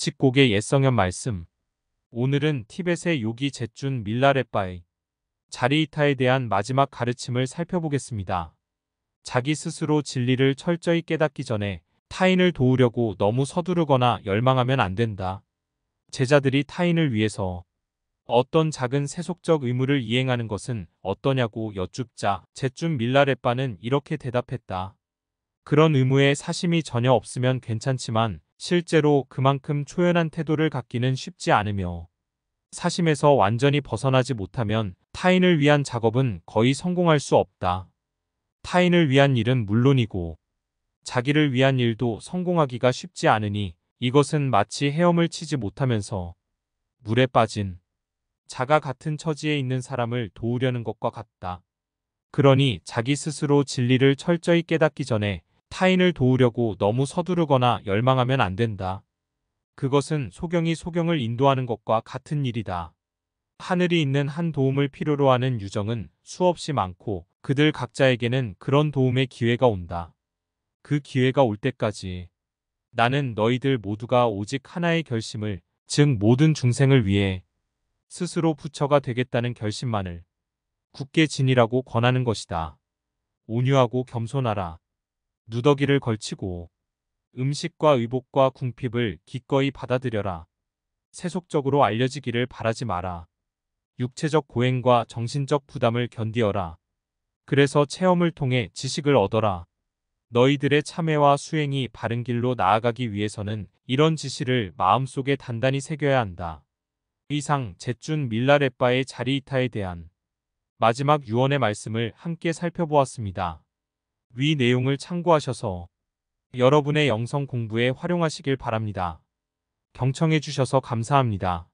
칙곡의 옛성현 말씀 오늘은 티벳의 요기 제준 밀라레빠의 자리이타에 대한 마지막 가르침을 살펴보겠습니다. 자기 스스로 진리를 철저히 깨닫기 전에 타인을 도우려고 너무 서두르거나 열망하면 안 된다. 제자들이 타인을 위해서 어떤 작은 세속적 의무를 이행하는 것은 어떠냐고 여쭙자 제준 밀라레빠는 이렇게 대답했다. 그런 의무에 사심이 전혀 없으면 괜찮지만 실제로 그만큼 초연한 태도를 갖기는 쉽지 않으며 사심에서 완전히 벗어나지 못하면 타인을 위한 작업은 거의 성공할 수 없다. 타인을 위한 일은 물론이고 자기를 위한 일도 성공하기가 쉽지 않으니 이것은 마치 헤엄을 치지 못하면서 물에 빠진 자가 같은 처지에 있는 사람을 도우려는 것과 같다. 그러니 자기 스스로 진리를 철저히 깨닫기 전에 타인을 도우려고 너무 서두르거나 열망하면 안 된다. 그것은 소경이 소경을 인도하는 것과 같은 일이다. 하늘이 있는 한 도움을 필요로 하는 유정은 수없이 많고 그들 각자에게는 그런 도움의 기회가 온다. 그 기회가 올 때까지 나는 너희들 모두가 오직 하나의 결심을 즉 모든 중생을 위해 스스로 부처가 되겠다는 결심만을 굳게 지니라고 권하는 것이다. 온유하고 겸손하라. 누더기를 걸치고 음식과 의복과 궁핍을 기꺼이 받아들여라. 세속적으로 알려지기를 바라지 마라. 육체적 고행과 정신적 부담을 견디어라. 그래서 체험을 통해 지식을 얻어라. 너희들의 참회와 수행이 바른 길로 나아가기 위해서는 이런 지시를 마음속에 단단히 새겨야 한다. 이상 제춘 밀라레빠의 자리이타에 대한 마지막 유언의 말씀을 함께 살펴보았습니다. 위 내용을 참고하셔서 여러분의 영성 공부에 활용하시길 바랍니다. 경청해 주셔서 감사합니다.